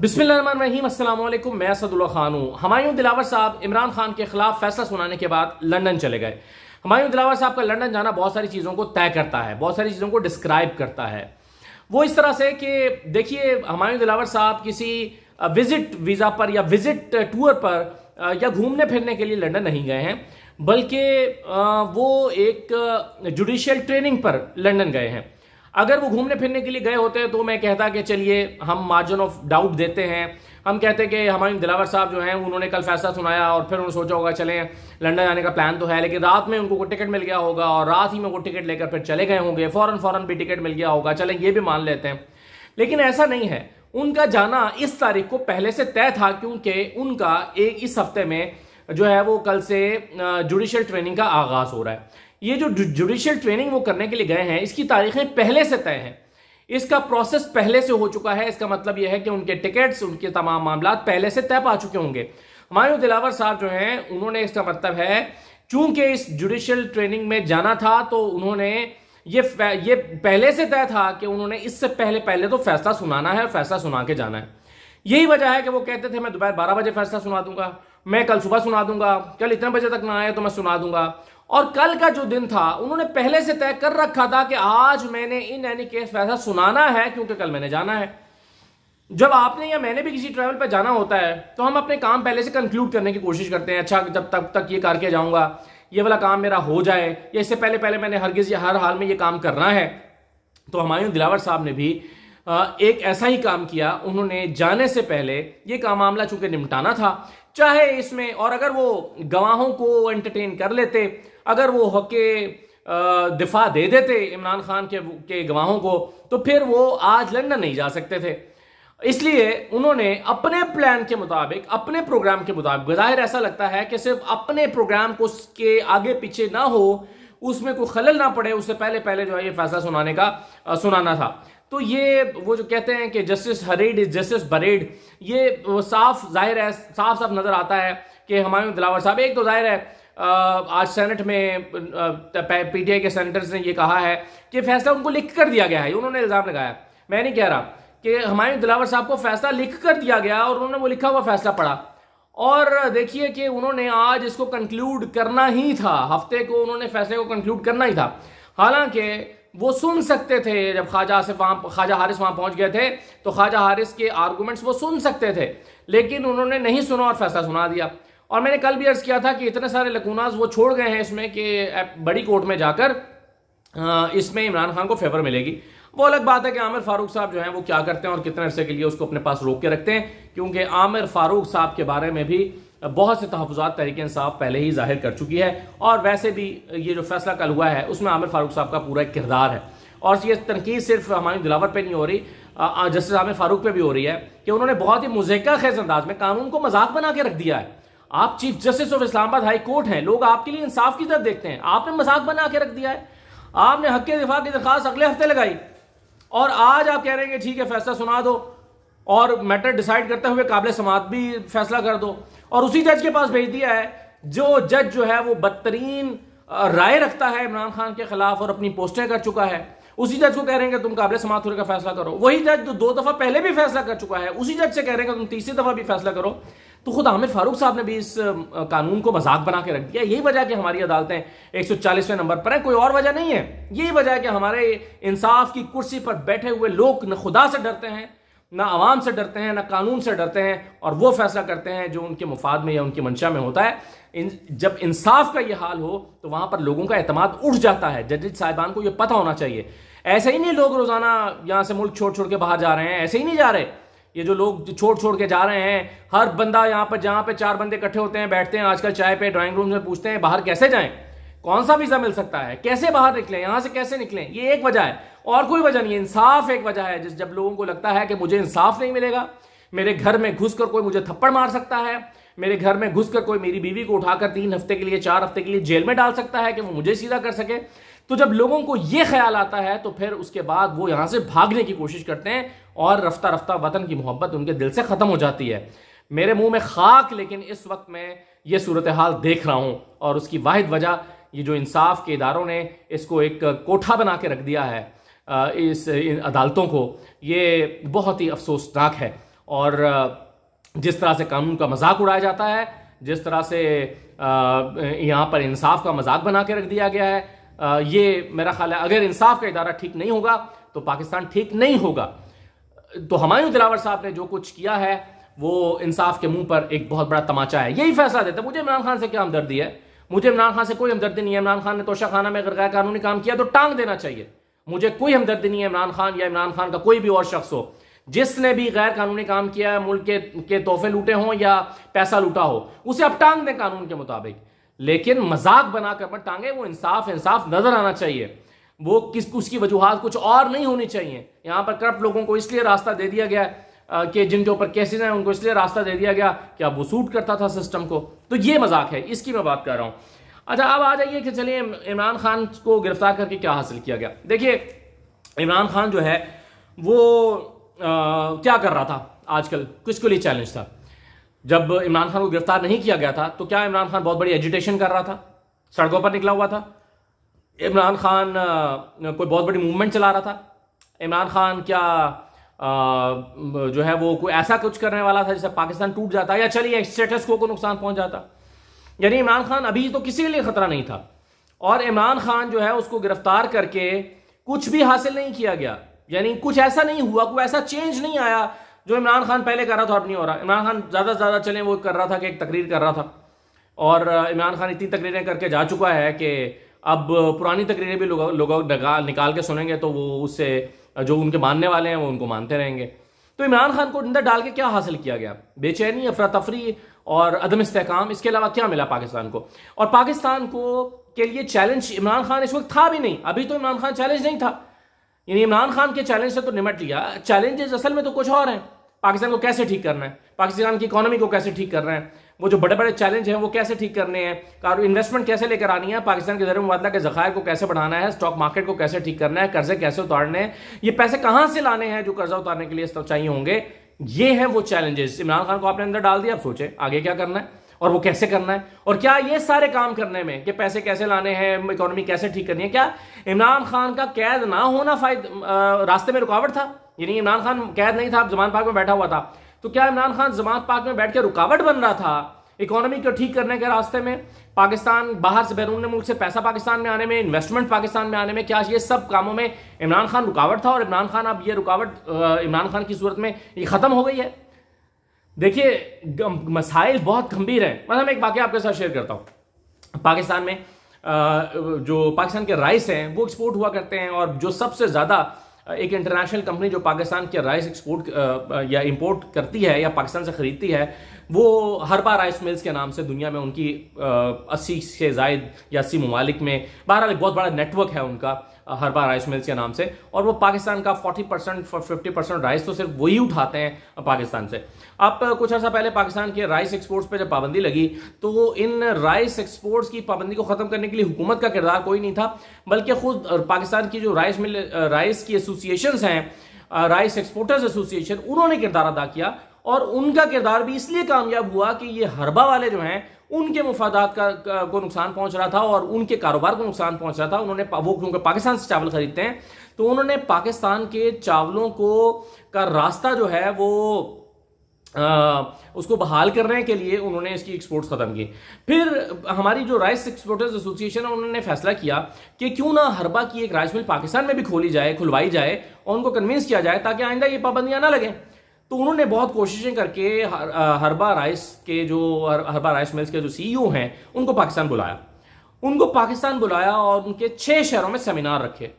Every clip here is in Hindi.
बिस्मिल्लाम मैं असदुल्ला खान हूँ हमायूं दिलावर साहब इमरान खान के खिलाफ फैसला सुनाने के बाद लंदन चले गए हमायूं दिलावर साहब का लंदन जाना बहुत सारी चीज़ों को तय करता है बहुत सारी चीज़ों को डिस्क्राइब करता है वो इस तरह से कि देखिए हमायूं दिलावर साहब किसी विज़िट वीज़ा पर या विज़िट टूर पर या घूमने फिरने के लिए लंडन नहीं गए हैं बल्कि वो एक जुडिशल ट्रेनिंग पर लंडन गए हैं अगर वो घूमने फिरने के लिए गए होते तो मैं कहता कि चलिए हम मार्जिन ऑफ डाउट देते हैं हम कहते कि हमारे दिलावर साहब जो हैं उन्होंने कल फैसला सुनाया और फिर उन्होंने सोचा होगा चलें लंदन जाने का प्लान तो है लेकिन रात में उनको टिकट मिल गया होगा और रात ही में वो टिकट लेकर फिर चले गए होंगे फ़ौरन फ़ौरन भी टिकट मिल गया होगा चलें ये भी मान लेते हैं लेकिन ऐसा नहीं है उनका जाना इस तारीख को पहले से तय था क्योंकि उनका एक इस हफ्ते में जो है वो कल से जुडिशल ट्रेनिंग का आगाज़ हो रहा है ये जो जुडिशियल ट्रेनिंग वो करने के लिए गए हैं इसकी तारीखें पहले से तय हैं इसका प्रोसेस पहले से हो चुका है इसका मतलब यह है कि उनके टिकट्स उनके तमाम मामला पहले से तय पा चुके होंगे हमारे दिलावर साहब जो हैं उन्होंने इसका मतलब है चूंकि इस जुडिशियल ट्रेनिंग में जाना था तो उन्होंने ये ये पहले से तय था कि उन्होंने इससे पहले पहले तो फैसला सुनाना है और फैसला सुना के जाना है यही वजह है कि वो कहते थे मैं दोपहर बारह बजे फैसला सुना दूंगा मैं कल सुबह सुना दूंगा कल इतने बजे तक ना आए तो मैं सुना दूंगा और कल का जो दिन था उन्होंने पहले से तय कर रखा था कि आज मैंने इन एनी केस फैसला सुनाना है क्योंकि कल मैंने जाना है जब आपने या मैंने भी किसी ट्रैवल पर जाना होता है तो हम अपने काम पहले से कंक्लूड करने की कोशिश करते हैं अच्छा जब तक तक ये करके जाऊंगा ये वाला काम मेरा हो जाए या इससे पहले पहले मैंने हरगिज हर हाल में ये काम करना है तो हमारे दिलावर साहब ने भी एक ऐसा ही काम किया उन्होंने जाने से पहले ये काम मामला चूंकि निपटाना था चाहे इसमें और अगर वो गवाहों को एंटरटेन कर लेते अगर वो हक दिफा दे देते इमरान खान के के गवाहों को तो फिर वो आज लंदन नहीं जा सकते थे इसलिए उन्होंने अपने प्लान के मुताबिक अपने प्रोग्राम के मुताबिक जाहिर ऐसा लगता है कि सिर्फ अपने प्रोग्राम को उसके आगे पीछे ना हो उसमें कोई खलल ना पड़े उससे पहले पहले जो है ये फैसला सुनाने का आ, सुनाना था तो ये वो जो कहते हैं कि justice hurried is justice buried ये साफ जाहिर है साफ साफ नजर आता है कि हमारे दिलावर साहब एक तो जाहिर है आज सेनेट में पीटीआई के सेनेटर्स ने यह कहा है कि फैसला उनको लिख कर दिया गया है उन्होंने इल्ज़ाम लगाया मैं नहीं कह रहा कि हमारे दिलावर साहब को फैसला लिख कर दिया गया और उन्होंने वो लिखा हुआ फैसला पढ़ा और देखिए कि उन्होंने आज इसको कंक्लूड करना ही था हफ्ते को उन्होंने फैसले को कंक्लूड करना ही था हालांकि वो सुन सकते थे जब ख्वाजा आसिफ वहाँ ख्वाजा हारिस वहाँ पहुँच गए थे तो ख्वाजा हारिस के आर्गूमेंट्स वो सुन सकते थे लेकिन उन्होंने नहीं सुना और फैसला सुना दिया और मैंने कल भी अर्ज किया था कि इतने सारे लकूनाज वो छोड़ गए हैं इसमें कि बड़ी कोर्ट में जाकर इसमें इमरान खान को फेवर मिलेगी वो अलग बात है कि आमिर फारूक साहब जो हैं वो क्या करते हैं और कितने अरसे के लिए उसको अपने पास रोक के रखते हैं क्योंकि आमिर फारूक साहब के बारे में भी बहुत से तहफात तरीके साहब पहले ही जाहिर कर चुकी है और वैसे भी ये जो फैसला कल हुआ है उसमें आमिर फारूक साहब का पूरा एक किरदार है और ये तनकीद सिर्फ हमारी दिलावर पर नहीं हो रही जस्टिस आमिर फारूक पर भी हो रही है कि उन्होंने बहुत ही मुजहका खेज अंदाज में कानून को मजाक बना के रख दिया है आप chief justice of Islamabad high court हैं लोग आपके लिए इंसाफ की तरफ देखते हैं आपने मजाक बना के रख दिया है आपने हक के दिफा की दरखास्त अगले हफ्ते लगाई और आज आप कह रहे हैं कि ठीक है फैसला सुना दो और मैटर डिसाइड करते हुए काबिल समात भी फैसला कर दो और उसी जज के पास भेज दिया है जो जज जो है वो बदतरीन राय रखता है इमरान खान के खिलाफ और अपनी पोस्टें कर चुका है उसी जज को कह रहे हैं कि तुम काबिल समात होने का फैसला करो वही जज जो दो दफा पहले भी फैसला कर चुका है उसी जज से कह रहे हैं कि तुम तीसरी दफा भी फैसला करो तो खुद आमिर फारूक साहब ने भी इस कानून को मजाक बना के रख दिया यही वजह कि हमारी अदालतें 140वें नंबर पर हैं कोई और वजह नहीं है यही वजह कि हमारे इंसाफ की कुर्सी पर बैठे हुए लोग न खुदा से डरते हैं ना आवाम से डरते हैं ना कानून से डरते हैं और वो फैसला करते हैं जो उनके मुफाद में या उनकी मंशा में होता है इन, जब इंसाफ का ये हाल हो तो वहां पर लोगों का अहतमाद उठ जाता है जजेज साहिबान को ये पता होना चाहिए ऐसे ही नहीं लोग रोजाना यहां से मुल्क छोड़ छोड़ के बाहर जा रहे हैं ऐसे ही नहीं जा रहे ये जो लोग छोड़ छोड़ के जा रहे हैं हर बंदा यहाँ पर जहाँ पे चार बंदे इकट्ठे होते हैं बैठते हैं आजकल चाय पे ड्राइंग रूम में पूछते हैं बाहर कैसे जाएं कौन सा वीजा मिल सकता है कैसे बाहर निकले यहां से कैसे निकले ये एक वजह है और कोई वजह नहीं इंसाफ एक वजह है जिस जब लोगों को लगता है कि मुझे इंसाफ नहीं मिलेगा मेरे घर में घुसकर कोई मुझे थप्पड़ मार सकता है मेरे घर में घुसकर कोई मेरी बीवी को उठाकर तीन हफ्ते के लिए चार हफ्ते के लिए जेल में डाल सकता है कि वो मुझे सीधा कर सके तो जब लोगों को ये ख्याल आता है तो फिर उसके बाद वो यहाँ से भागने की कोशिश करते हैं और रफ्ता रफ्ता वतन की मोहब्बत उनके दिल से ख़त्म हो जाती है मेरे मुंह में खाक लेकिन इस वक्त मैं ये सूरत हाल देख रहा हूँ और उसकी वाद वजह ये जो इंसाफ के इदारों ने इसको एक कोठा बना के रख दिया है इस अदालतों को ये बहुत ही अफसोसनाक है और जिस तरह से कानून का मजाक उड़ाया जाता है जिस तरह से यहाँ पर इंसाफ का मजाक बना के रख दिया गया है ये मेरा ख्याल है अगर इंसाफ का इदारा ठीक नहीं होगा तो पाकिस्तान ठीक नहीं होगा तो हमायूं दिलावर साहब ने जो कुछ किया है वो इंसाफ के मुंह पर एक बहुत बड़ा तमाचा है यही फैसला देता मुझे इमरान खान से क्या हमदर्दी है मुझे इमरान खान से कोई हमदर्दी नहीं है इमरान खान ने तोशा खाना में अगर गैर कानूनी काम किया तो टांग देना चाहिए मुझे कोई हमदर्दी नहीं है इमरान खान या इमरान खान का कोई भी और शख्स हो जिसने भी गैर कानूनी काम किया है मुल्क के, के तोहफे लूटे हों या पैसा लूटा हो उसे अब टांग दें कानून के मुताबिक लेकिन मजाक बनाकर मत टांगे वो इंसाफ इंसाफ नजर आना चाहिए वो किस उसकी वजूहत कुछ और नहीं होनी चाहिए यहाँ पर करप्ट लोगों को इसलिए रास्ता दे दिया गया है कि जिनके ऊपर केसेस हैं उनको इसलिए रास्ता दे दिया गया कि अब वो सूट करता था सिस्टम को तो ये मजाक है इसकी मैं बात कर रहा हूँ अच्छा अब आ जाइए कि चलिए इमरान खान को गिरफ्तार करके क्या हासिल किया गया देखिए इमरान खान जो है वो आ, क्या कर रहा था आजकल किसके लिए चैलेंज था जब इमरान खान को गिरफ्तार नहीं किया गया था तो क्या इमरान खान बहुत बड़ी एजिटेशन कर रहा था सड़कों पर निकला हुआ था इमरान खान कोई बहुत बड़ी मूवमेंट चला रहा था इमरान खान क्या जो है वो कोई ऐसा कुछ करने वाला था जैसे पाकिस्तान टूट जाता या चलिए स्टेटस को को नुकसान पहुंच जाता यानी इमरान खान अभी तो किसी के लिए खतरा नहीं था और इमरान खान जो है उसको गिरफ्तार करके कुछ भी हासिल नहीं किया गया यानी कुछ ऐसा नहीं हुआ कोई ऐसा चेंज नहीं आया जो इमरान खान पहले कर रहा था अब नहीं हो रहा इमरान खान ज़्यादा से ज़्यादा चले वो कर रहा था कि एक तकरीर कर रहा था और इमरान खान इतनी तकरीरें करके जा चुका है कि अब पुरानी तकरीरें भी लोग लोग निकाल के सुनेंगे तो वो उससे जो उनके मानने वाले हैं वो उनको मानते रहेंगे तो इमरान खान को अंदर डाल के क्या हासिल किया गया बेचैनी अफरा तफरी और अदम इसकाम इसके अलावा क्या मिला पाकिस्तान को और पाकिस्तान को के लिए चैलेंज इमरान खान इस वक्त था भी नहीं अभी तो इमरान खान चैलेंज नहीं था यानी इमरान खान के चैलेंज से तो निमट लिया चैलेंजेस असल में तो कुछ और हैं पाकिस्तान को कैसे ठीक करना है पाकिस्तान की इकोनॉमी को कैसे ठीक करना है वो जो बड़े बड़े चैलेंज हैं वो कैसे ठीक करने हैं कार इन्वेस्टमेंट कैसे लेकर आनी है पाकिस्तान के जरिए मुबादला के जखायर को कैसे बढ़ाना है स्टॉक मार्केट को कैसे ठीक करना है कर्जे कैसे उतारने हैं ये पैसे कहाँ से लाने हैं जो कर्जा उतारने के लिए चाहिए होंगे ये हैं वो चैलेंजेस इमरान खान को आपने अंदर डाल दिया आप सोचें आगे क्या करना है और वो कैसे करना है और क्या ये सारे काम करने में कि पैसे कैसे लाने हैं इकोनॉमी कैसे ठीक करनी है क्या इमरान खान का कैद ना होना फायद रास्ते में रुकावट था यानी इमरान खान कैद नहीं था जमान पाक में बैठा हुआ था तो क्या इमरान खान जमान पाक में बैठ के रुकावट बन रहा था इकोनॉमी को ठीक करने के रास्ते में पाकिस्तान बाहर से बैरून मुल्क से पैसा पाकिस्तान में आने में इन्वेस्टमेंट पाकिस्तान में आने में क्या ये सब कामों में इमरान खान रुकावट था और इमरान खान अब ये रुकावट इमरान खान की सूरत में ये ख़त्म हो गई है देखिए मसाइल बहुत गंभीर हैं मतलब मैं एक वाक्य आपके साथ शेयर करता हूँ पाकिस्तान में जो पाकिस्तान के राइस हैं वो एक्सपोर्ट हुआ करते हैं और जो सबसे ज़्यादा एक इंटरनेशनल कंपनी जो पाकिस्तान के राइस एक्सपोर्ट या इंपोर्ट करती है या पाकिस्तान से ख़रीदती है वो हरबा राइस मिल्स के नाम से दुनिया में उनकी अस्सी से जायद या अस्सी ममालिक में बहरहाल एक बहुत बड़ा नेटवर्क है उनका हरबा राइस मिल्स के नाम से और वो पाकिस्तान का 40 परसेंट फिफ्टी परसेंट राइस तो सिर्फ वही उठाते हैं पाकिस्तान से अब कुछ अर्सा पहले पाकिस्तान के राइस एक्सपोर्ट्स पे जब पाबंदी लगी तो इन राइस एक्सपोर्ट्स की पाबंदी को ख़त्म करने के लिए हुकूमत का किरदार कोई नहीं था बल्कि खुद पाकिस्तान की जो राइस मिल राइस की एसोसिएशन हैं राइस एक्सपोर्टर्स एसोसिएशन उन्होंने किरदार अदा किया और उनका किरदार भी इसलिए कामयाब हुआ कि ये हरबा वाले जो हैं उनके मुफादात का को नुकसान पहुंच रहा था और उनके कारोबार को नुकसान पहुंच रहा था उन्होंने वो क्योंकि पाकिस्तान से चावल खरीदते हैं तो उन्होंने पाकिस्तान के चावलों को का रास्ता जो है वो आ, उसको बहाल करने के लिए उन्होंने इसकी एक्सपोर्ट्स ख़त्म की फिर हमारी जो राइस एक्सपोर्टर्स एसोसिएशन है उन्होंने फैसला किया कि क्यों ना हरबा की एक राइस मिल पाकिस्तान में भी खोली जाए खुलवाई जाए और उनको कन्विंस किया जाए ताकि आइंदा ये पाबंदियां ना लगें तो उन्होंने बहुत कोशिशें करके हर, हरबा राइस के जो हर, हरबा राइस मिल्स के जो सीईओ e हैं उनको पाकिस्तान बुलाया उनको पाकिस्तान बुलाया और उनके छः शहरों में सेमिनार रखे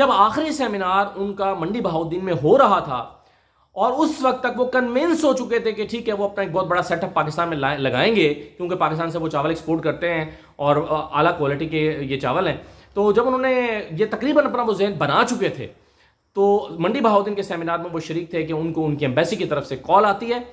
जब आखिरी सेमिनार उनका मंडी बहाउद्दीन में हो रहा था और उस वक्त तक वो कन्विंस हो चुके थे कि ठीक है वो अपना एक बहुत बड़ा सेटअप पाकिस्तान में लगाएंगे क्योंकि पाकिस्तान से वो चावल एक्सपोर्ट करते हैं और आला क्वालिटी के ये चावल हैं तो जब उन्होंने ये तकरीबन अपना वो जहन बना चुके थे तो मंडी बहाउद्दीन के सेमिनार में वो शरीक थे कि उनको उनकी एम्बेसी की तरफ से कॉल आती है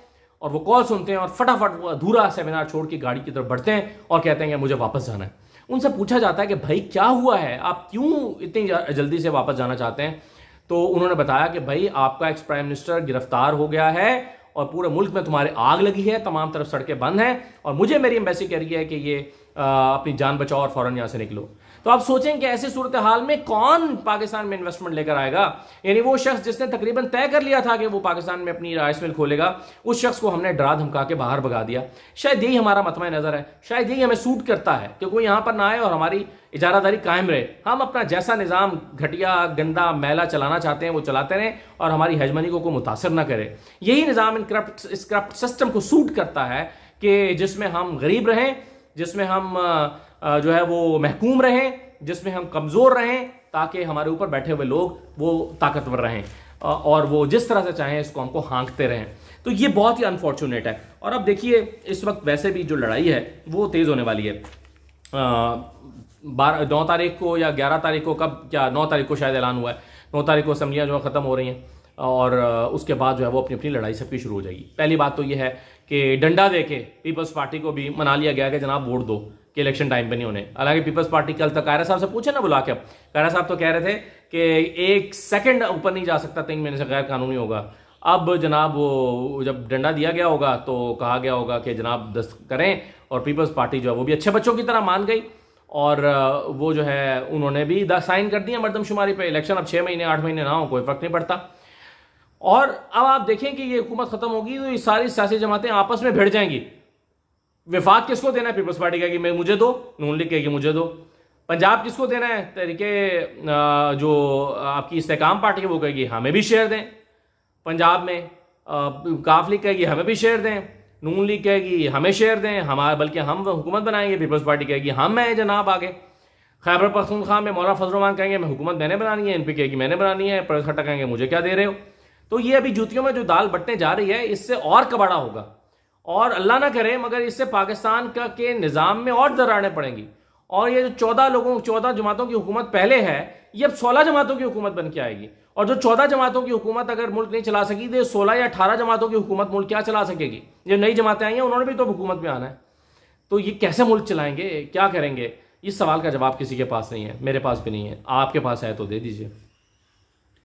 और वो कॉल सुनते हैं और फटाफट वो अधूरा सेमिनार छोड़ के गाड़ी की तरफ बढ़ते हैं और कहते हैं कि मुझे वापस जाना है उनसे पूछा जाता है कि भाई क्या हुआ है आप क्यों इतनी जल्दी से वापस जाना चाहते हैं तो उन्होंने बताया कि भाई आपका एक्स प्राइम मिनिस्टर गिरफ्तार हो गया है और पूरे मुल्क में तुम्हारे आग लगी है तमाम तरफ सड़कें बंद हैं और मुझे मेरी एम्बेसी कह रही है कि ये आ, अपनी जान बचाओ और फ़ौरन यहाँ से निकलो तो आप सोचें कि ऐसी सूरत हाल में कौन पाकिस्तान में इन्वेस्टमेंट लेकर आएगा यानी वो शख्स जिसने तकरीबन तय कर लिया था कि वो पाकिस्तान में अपनी राइस मिल खोलेगा उस शख्स को हमने डरा धमका के बाहर भगा दिया शायद यही हमारा मतम नज़र है शायद यही हमें सूट करता है कि कोई यहाँ पर ना आए और हमारी इजारादारी कायम रहे हम अपना जैसा निज़ाम घटिया गंदा मैला चलाना चाहते हैं वो चलाते रहें और हमारी हजमनी को, कोई मुतासर ना करे यही निज़ाम इन करप्ट इस करप्ट सिस्टम को सूट करता है कि जिसमें हम गरीब रहें जिसमें हम जो है वो महकूम रहें जिसमें हम कमज़ोर रहें ताकि हमारे ऊपर बैठे हुए लोग वो ताकतवर रहें और वो जिस तरह से चाहें इसको हमको हांकते हाँकते रहें तो ये बहुत ही अनफॉर्चुनेट है और अब देखिए इस वक्त वैसे भी जो लड़ाई है वो तेज़ होने वाली है बारह नौ तारीख को या ग्यारह तारीख को कब क्या नौ तारीख को शायद ऐलान हुआ है नौ तारीख को असम्बलियाँ जो है ख़त्म हो रही हैं और उसके बाद जो है वो अपनी अपनी लड़ाई सबकी शुरू हो जाएगी पहली बात तो ये है कि डंडा दे के पीपल्स पार्टी को भी मना लिया गया कि जनाब वोट दो कि इलेक्शन टाइम पे नहीं होने हालांकि पीपल्स पार्टी कल तक कायरा साहब से पूछे ना बुला के अब कायरा साहब तो कह रहे थे कि एक सेकंड ऊपर नहीं जा सकता तीन महीने से गैर कानूनी होगा अब जनाब वो जब डंडा दिया गया होगा तो कहा गया होगा कि जनाब दस्त करें और पीपल्स पार्टी जो है वो भी अच्छे बच्चों की तरह मान गई और वो जो है उन्होंने भी साइन कर दिया मरदमशुमारी पे इलेक्शन अब छः महीने आठ महीने ना हो कोई फर्क नहीं पड़ता और अब आप देखें कि ये हुकूमत ख़त्म होगी तो ये सारी सियासी जमातें आपस में भिड़ जाएंगी विफाक किसको देना है पीपल्स पार्टी का कि मैं मुझे दो नून लीग कहेगी मुझे दो पंजाब किसको देना है तरीके जो आपकी इस्तेकाम पार्टी है वो कहेगी हमें भी शेयर दें पंजाब में काफ लीग कहेगी हमें भी शेयर दें नून लीग कहेगी हमें शेयर दें हमारे बल्कि हम हुकूमत बनाएंगे पीपल्स पार्टी कहेगी हम हैं जनाब आगे खैबर पखतूनखा में मौलाना रमान कहेंगे मैं हुकूमत मैंने बनानी है एन पी कहेगी मैंने बनानी है परस खट्टा कहेंगे मुझे क्या दे रहे हो तो ये अभी जूतियों में जो दाल बटने जा रही है इससे और कबाड़ा होगा और अल्लाह ना करे मगर इससे पाकिस्तान का के निज़ाम में और दरारें पड़ेंगी और ये जो चौदह लोगों चौदह जमातों की हुकूमत पहले है ये अब सोलह जमातों की हुकूमत बन के आएगी और जो चौदह जमातों की हुकूमत अगर मुल्क नहीं चला सकी तो सोलह या अठारह जमातों की हुकूमत मुल्क क्या चला सकेगी जो नई जमातें आई हैं उन्होंने भी तो हुकूमत में आना है तो ये कैसे मुल्क चलाएंगे क्या करेंगे इस सवाल का जवाब किसी के पास नहीं है मेरे पास भी नहीं है आपके पास है तो दे दीजिए